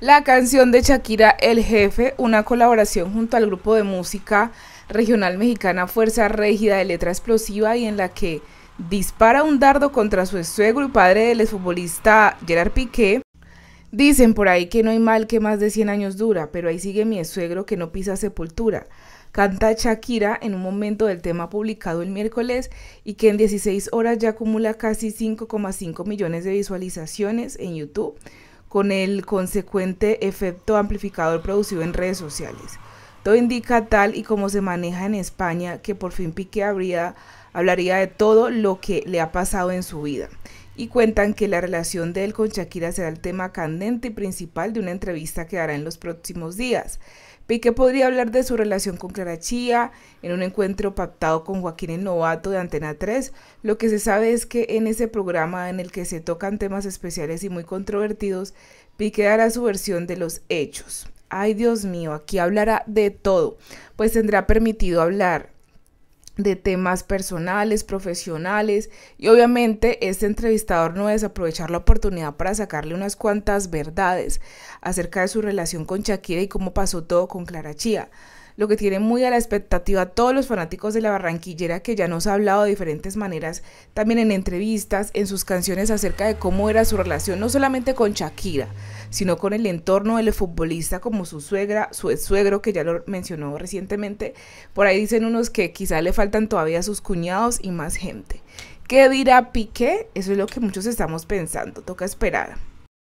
La canción de Shakira El Jefe, una colaboración junto al grupo de música regional mexicana Fuerza Régida de Letra Explosiva y en la que dispara un dardo contra su suegro y padre del exfutbolista Gerard Piqué. Dicen por ahí que no hay mal que más de 100 años dura, pero ahí sigue mi suegro que no pisa sepultura. Canta Shakira en un momento del tema publicado el miércoles y que en 16 horas ya acumula casi 5,5 millones de visualizaciones en YouTube con el consecuente efecto amplificador producido en redes sociales. Todo indica tal y como se maneja en España que por fin Piqué habría, hablaría de todo lo que le ha pasado en su vida. Y cuentan que la relación de él con Shakira será el tema candente y principal de una entrevista que dará en los próximos días. Piqué podría hablar de su relación con Clara Chía en un encuentro pactado con Joaquín el Novato de Antena 3. Lo que se sabe es que en ese programa en el que se tocan temas especiales y muy controvertidos, Piqué dará su versión de los hechos ay Dios mío, aquí hablará de todo, pues tendrá permitido hablar de temas personales, profesionales y obviamente este entrevistador no desaprovechar la oportunidad para sacarle unas cuantas verdades acerca de su relación con Shakira y cómo pasó todo con Clara Chía lo que tiene muy a la expectativa a todos los fanáticos de la barranquillera que ya nos ha hablado de diferentes maneras, también en entrevistas, en sus canciones acerca de cómo era su relación no solamente con Shakira, sino con el entorno del futbolista como su suegra, su suegro que ya lo mencionó recientemente. Por ahí dicen unos que quizá le faltan todavía sus cuñados y más gente. ¿Qué dirá Piqué? Eso es lo que muchos estamos pensando, toca esperar.